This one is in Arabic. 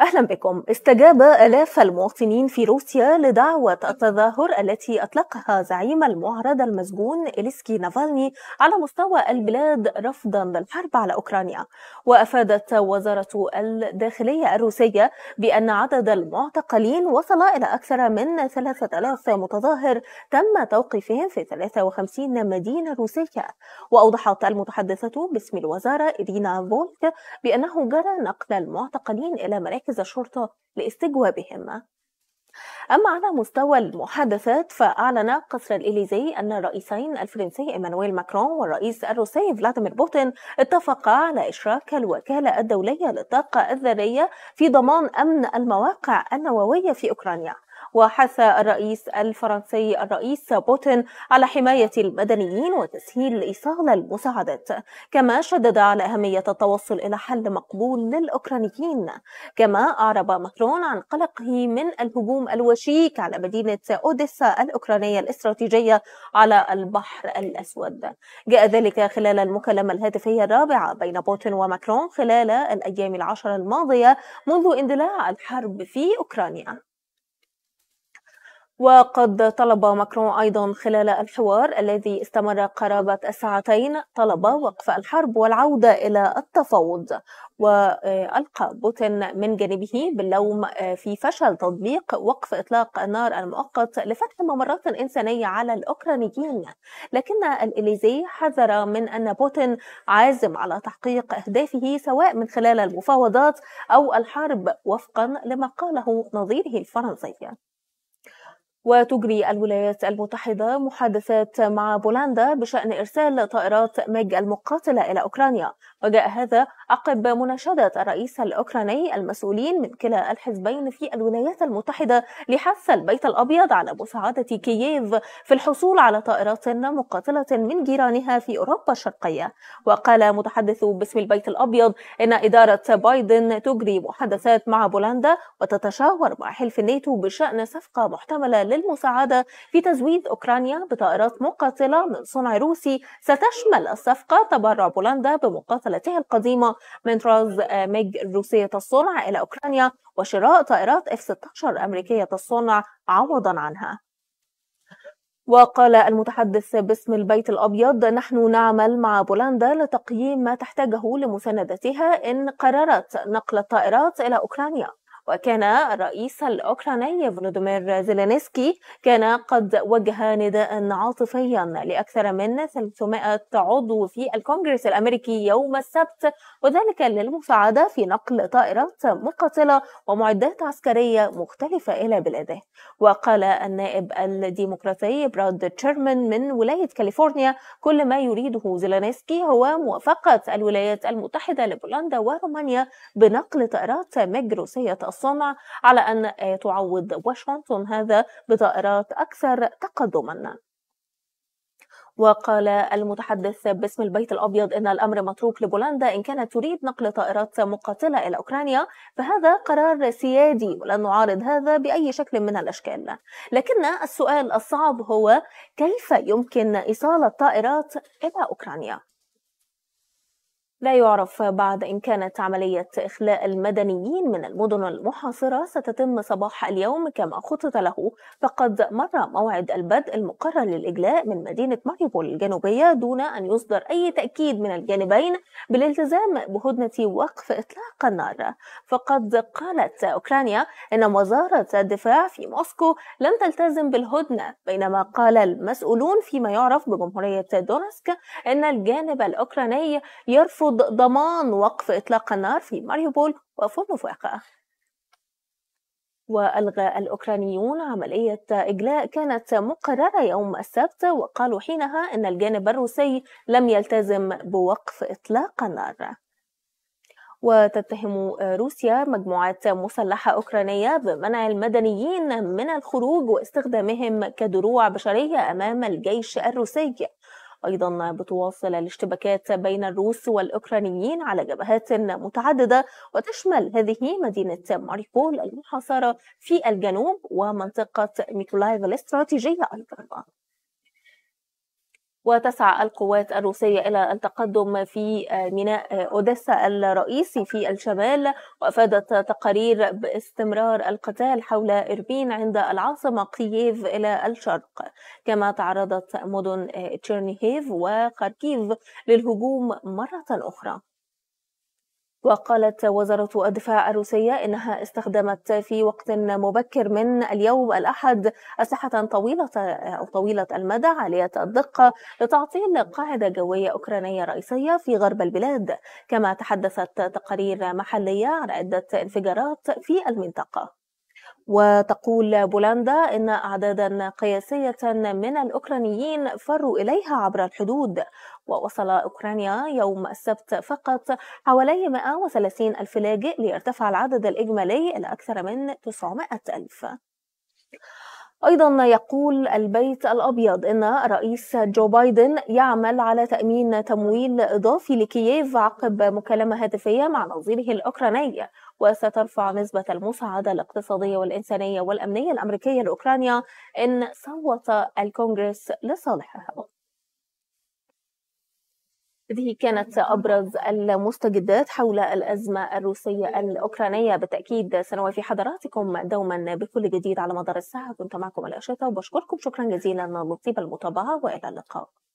أهلا بكم استجاب آلاف المواطنين في روسيا لدعوة التظاهر التي أطلقها زعيم المعارضة المسجون إليسكي نافالني على مستوى البلاد رفضا للحرب على أوكرانيا وأفادت وزارة الداخلية الروسية بأن عدد المعتقلين وصل إلى أكثر من 3000 متظاهر تم توقيفهم في 53 مدينة روسية وأوضحت المتحدثة باسم الوزارة إيرينا فولك بأنه جرى نقل المعتقلين إلى مراكز مراكز الشرطة لاستجوابهم أما على مستوى المحادثات فأعلن قصر الإليزي أن الرئيسين الفرنسي إيمانويل ماكرون والرئيس الروسي فلاديمير بوتين اتفقا على إشراك الوكالة الدولية للطاقة الذرية في ضمان أمن المواقع النووية في أوكرانيا وحث الرئيس الفرنسي الرئيس بوتين على حماية المدنيين وتسهيل إيصال المساعدات كما شدد على أهمية التوصل إلى حل مقبول للأوكرانيين كما أعرب ماكرون عن قلقه من الهجوم الوشيك على مدينة أوديسا الأوكرانية الاستراتيجية على البحر الأسود جاء ذلك خلال المكالمة الهاتفية الرابعة بين بوتين وماكرون خلال الأيام العشر الماضية منذ اندلاع الحرب في أوكرانيا وقد طلب ماكرون أيضا خلال الحوار الذي استمر قرابة الساعتين طلب وقف الحرب والعودة إلى التفاوض وألقى بوتين من جانبه باللوم في فشل تطبيق وقف إطلاق النار المؤقت لفتح ممرات إنسانية على الأوكرانيين لكن الإليزي حذر من أن بوتين عازم على تحقيق أهدافه سواء من خلال المفاوضات أو الحرب وفقا لما قاله نظيره الفرنسي وتجري الولايات المتحدة محادثات مع بولندا بشأن إرسال طائرات ميج المقاتلة إلى أوكرانيا وجاء هذا عقب مناشدة الرئيس الأوكراني المسؤولين من كلا الحزبين في الولايات المتحدة لحث البيت الأبيض على مساعدة كييف في الحصول على طائرات مقاتلة من جيرانها في أوروبا الشرقية وقال متحدث باسم البيت الأبيض إن إدارة بايدن تجري محادثات مع بولندا وتتشاور مع حلف الناتو بشأن صفقة محتملة لل للمساعدة في تزويد أوكرانيا بطائرات مقاتلة من صنع روسي ستشمل الصفقة تبرع بولندا بمقاتلتها القديمة من طراز ميج روسية الصنع إلى أوكرانيا وشراء طائرات اف 16 أمريكية الصنع عوضا عنها وقال المتحدث باسم البيت الأبيض نحن نعمل مع بولندا لتقييم ما تحتاجه لمساندتها إن قررت نقل الطائرات إلى أوكرانيا وكان الرئيس الأوكراني فولودومير زيلينسكي كان قد وجه نداء عاطفيا لأكثر من 300 عضو في الكونغرس الأمريكي يوم السبت وذلك للمساعدة في نقل طائرات مقاتلة ومعدات عسكرية مختلفة إلى بلاده وقال النائب الديمقراطي براد تشيرمان من ولاية كاليفورنيا كل ما يريده زيلينسكي هو موافقة الولايات المتحدة لبولندا ورومانيا بنقل طائرات ميج روسية الصنع على أن آه، تعوض واشنطن هذا بطائرات أكثر تقدما وقال المتحدث باسم البيت الأبيض أن الأمر متروك لبولندا إن كانت تريد نقل طائرات مقاتلة إلى أوكرانيا فهذا قرار سيادي ولن نعارض هذا بأي شكل من الأشكال لكن السؤال الصعب هو كيف يمكن إيصال الطائرات إلى أوكرانيا؟ لا يعرف بعد إن كانت عملية إخلاء المدنيين من المدن المحاصرة ستتم صباح اليوم كما خطط له فقد مر موعد البدء المقرر للإجلاء من مدينة ماريبول الجنوبية دون أن يصدر أي تأكيد من الجانبين بالالتزام بهدنة وقف إطلاق النار فقد قالت أوكرانيا أن وزارة الدفاع في موسكو لم تلتزم بالهدنة بينما قال المسؤولون فيما يعرف بجمهورية دونسك أن الجانب الأوكراني يرفض يطالبوا ضمان وقف إطلاق النار في ماريوبول وفونوفاكا وألغى الأوكرانيون عملية إجلاء كانت مقررة يوم السبت وقالوا حينها أن الجانب الروسي لم يلتزم بوقف إطلاق النار وتتهم روسيا مجموعات مسلحة أوكرانية بمنع المدنيين من الخروج واستخدامهم كدروع بشرية أمام الجيش الروسي أيضا بتواصل الاشتباكات بين الروس والأوكرانيين على جبهات متعددة وتشمل هذه مدينة ماريبول المحاصرة في الجنوب ومنطقة ميكولايف الاستراتيجية أيضا وتسعى القوات الروسية إلى التقدم في آه، ميناء آه، أوديسا الرئيسي في الشمال وأفادت تقارير باستمرار القتال حول إربين عند العاصمة كييف إلى الشرق كما تعرضت مدن آه، تشيرنيهيف وخاركيف للهجوم مرة أخرى وقالت وزارة الدفاع الروسية إنها استخدمت في وقت مبكر من اليوم الأحد أسلحة طويلة أو طويلة المدى عالية الدقة لتعطيل قاعدة جوية أوكرانية رئيسية في غرب البلاد كما تحدثت تقارير محلية عن عدة انفجارات في المنطقة وتقول بولندا إن أعدادا قياسية من الأوكرانيين فروا إليها عبر الحدود ووصل أوكرانيا يوم السبت فقط حوالي 130 ألف لاجئ ليرتفع العدد الإجمالي إلى أكثر من 900 ألف أيضا يقول البيت الأبيض أن رئيس جو بايدن يعمل على تأمين تمويل إضافي لكييف عقب مكالمة هاتفية مع نظيره الأوكراني وسترفع نسبة المساعدة الاقتصادية والإنسانية والأمنية الأمريكية لأوكرانيا إن صوت الكونغرس لصالحها هذه كانت أبرز المستجدات حول الأزمة الروسية الأوكرانية بالتأكيد سنوافي حضراتكم دوما بكل جديد على مدار الساعة كنت معكم الأشرطة وبشكركم شكرا جزيلا لطيب المتابعة وإلى اللقاء